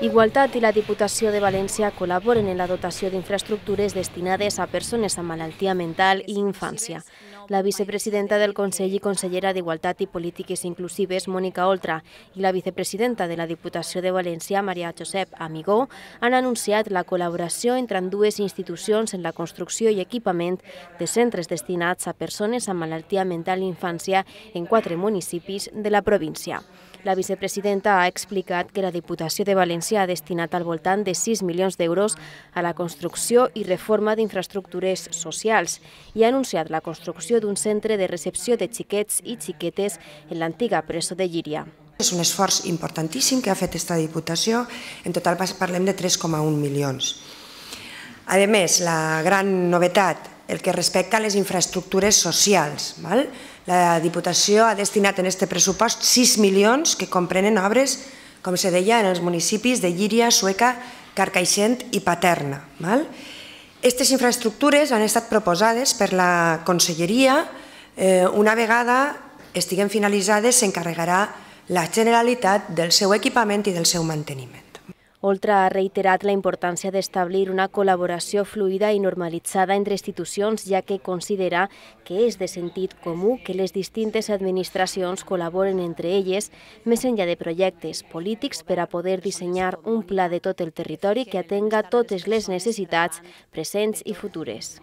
Igualtat i la Diputació de València col·laboren en la dotació d'infraestructures destinades a persones amb malaltia mental i infància. La vicepresidenta del Consell i consellera d'Igualtat i Polítiques Inclusives, Mònica Oltra, i la vicepresidenta de la Diputació de València, Maria Josep Amigó, han anunciat la col·laboració entre dues institucions en la construcció i equipament de centres destinats a persones amb malaltia mental i infància en quatre municipis de la província. La vicepresidenta ha explicat que la Diputació de València ha destinat al voltant de 6 milions d'euros a la construcció i reforma d'infraestructures socials i ha anunciat la construcció d'un centre de recepció de xiquets i xiquetes en l'antiga presó de Llíria. És un esforç importantíssim que ha fet aquesta Diputació. En total parlem de 3,1 milions. A més, la gran novetat el que respecta a les infraestructures socials. Val? La Diputació ha destinat en aquest pressupost 6 milions que comprenen obres, com se deia, en els municipis de Llíria, Sueca, Carcaixent i Paterna. Val? Aquestes infraestructures han estat proposades per la Conselleria. Eh, una vegada estiguen finalitzades s'encarregarà la Generalitat del seu equipament i del seu manteniment. Oltra ha reiterat la importància d'establir una col·laboració fluida i normalitzada entre institucions, ja que considera que és de sentit comú que les distintes administracions col·laboren entre elles, més enllà de projectes polítics per a poder dissenyar un pla de tot el territori que atenga totes les necessitats presents i futures.